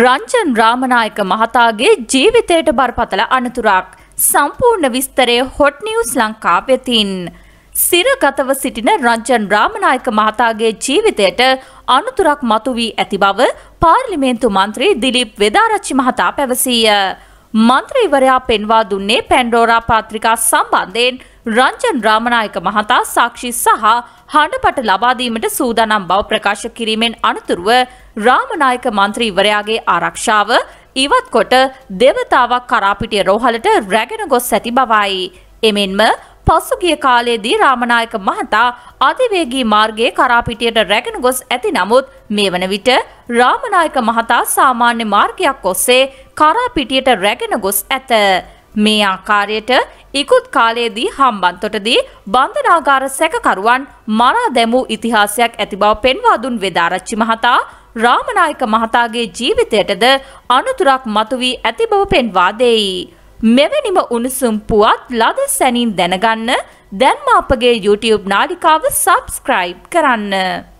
රංජන් රාමනායක මහතාගේ ජීවිතයට බරපතල අනතුරක් සම්පූර්ණ විස්තරය හොට් නිවස් ලංකා වෙතින්. සිරගතව සිටින රංජන් රාමනායක මහතාගේ ජීවිතයට අනතුරක් මතුවී ඇති බව පාර්ලිමේන්තු මන්ත්‍රී දිලිප් වෙදාරච්චි මහතා පැවසීය. මන්ත්‍රීවරයා පෙන්වා දුන්නේ පැන්ඩෝරා පාත්‍රිකා සම්බන්ධයෙන් රංජන් රාමනායක මහතා සාක්ෂි සහ හඬපට ලබාදීමට සූදානම් බව ප්‍රකාශ කිරීමෙන් අනතුරුව රාමනායක මන්ත්‍රීවරයාගේ ආරක්ෂාව ඉවත්කොට දෙවතාවක් කරාපිටිය රෝහලට රැගෙන ගොස් ඇති බවයි. එමෙන්ම පසුගිය කාලයේදී රාමනායක මහතා අධිවේගී මාර්ගයේ කරාපිටියට රැගෙන ගොස් ඇති නමුත් මේ වන විට රාමනායක මහතා සාමාන්‍ය මාර්ගයක් ඔස්සේ කරාපිටියට රැගෙන ගොස් ඇත. මේ ආකාරයට ඉකුත් කාලයේදී හම්බන්තොටදී බන්ධනාගාර සැකකරුවන් මරා දැමූ ඉතිහාසයක් ඇති බව පෙන්වා දුන් වෙදාරච්චි මහතා රාමනායක මහතාගේ ජීවිතයටද අනතුරක් මතුවී ඇති බව පෙන්වා දෙයි. මෙවැනිම උණුසුම් පුවත් ලද සැනින් දැනගන්න දැන්ම අපගේ YouTube නාලිකාව සබස්ක්‍රයිබ් කරන්න.